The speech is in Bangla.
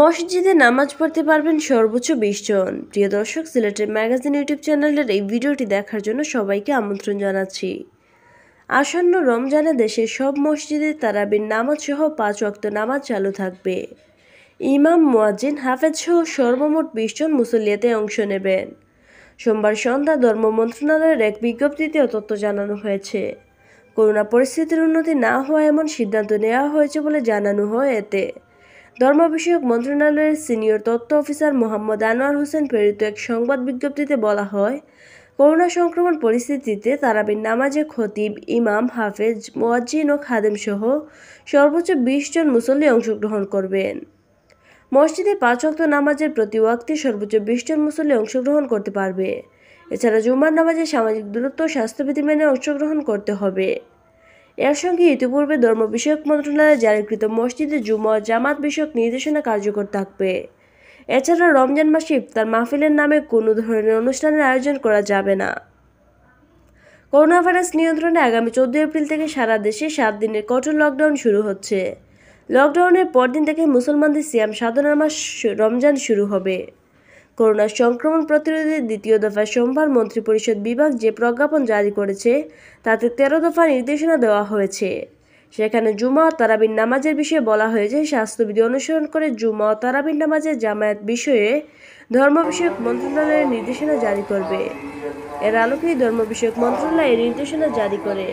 মসজিদে নামাজ পড়তে পারবেন সর্বোচ্চ বিশ জন প্রিয় দর্শক সিলেটের ম্যাগাজিন ইউটিউব চ্যানেলের এই ভিডিওটি দেখার জন্য সবাইকে আমন্ত্রণ জানাচ্ছি আসন্ন রমজানে দেশের সব মসজিদে তারাবির নামাজ সহ পাঁচ অক্ত নামাজ চালু থাকবে ইমাম মোয়াজিন হাফেজ সহ সর্বমোট বিশ জন মুসলিয়াতে অংশ নেবেন সোমবার সন্ধ্যা ধর্ম মন্ত্রণালয়ের এক বিজ্ঞপ্তিতে তথ্য জানানো হয়েছে করোনা পরিস্থিতির উন্নতি না হওয়া এমন সিদ্ধান্ত নেওয়া হয়েছে বলে জানানো হয় এতে ধর্ম বিষয়ক মন্ত্রণালয়ের সিনিয়র তথ্য অফিসার মোহাম্মদ আনোয়ার হোসেন প্রেরিত এক সংবাদ বিজ্ঞপ্তিতে বলা হয় করোনা সংক্রমণ পরিস্থিতিতে তারাবির নামাজে খতিব ইমাম হাফেজ মোয়াজ্জিন ও খাদেম সহ সর্বোচ্চ বিশ জন মুসল্লি অংশগ্রহণ করবেন মসজিদে পাঁচ অক্ত নামাজের প্রতি ওয়াক্তে সর্বোচ্চ বিশ জন মুসল্লি অংশগ্রহণ করতে পারবে এছাড়া জুমার নামাজে সামাজিক দূরত্ব স্বাস্থ্যবিধি মেনে অংশগ্রহণ করতে হবে এর সঙ্গে ইতিপূর্বে ধর্ম বিষয়ক মন্ত্রণালয়ে জারিকৃত মসজিদে জুমা জামাত বিষয়ক নির্দেশনা কার্যকর থাকবে এছাড়া রমজান মাসে ইফতার মাহফিলের নামে কোনো ধরনের অনুষ্ঠানের আয়োজন করা যাবে না করোনা ভাইরাস নিয়ন্ত্রণে আগামী চোদ্দ এপ্রিল থেকে সারা দেশে সাত দিনের কঠোর লকডাউন শুরু হচ্ছে লকডাউনের পরদিন থেকে মুসলমানদের সিয়াম সাধনার মাস রমজান শুরু হবে করোনা সংক্রমণ প্রতিরোধে দ্বিতীয় দফায় সোমবার মন্ত্রিপরিষদ বিভাগ যে প্রজ্ঞাপন জারি করেছে তাতে তেরো দফা নির্দেশনা দেওয়া হয়েছে সেখানে জুমা ও তারাবিন নামাজের বিষয়ে বলা হয়েছে স্বাস্থ্যবিধি অনুসরণ করে জুমা ও তারাবিন নামাজের জামায়াত বিষয়ে ধর্ম বিষয়ক মন্ত্রণালয়ের নির্দেশনা জারি করবে এর আলোকেই ধর্ম বিষয়ক মন্ত্রণালয় এই নির্দেশনা জারি করে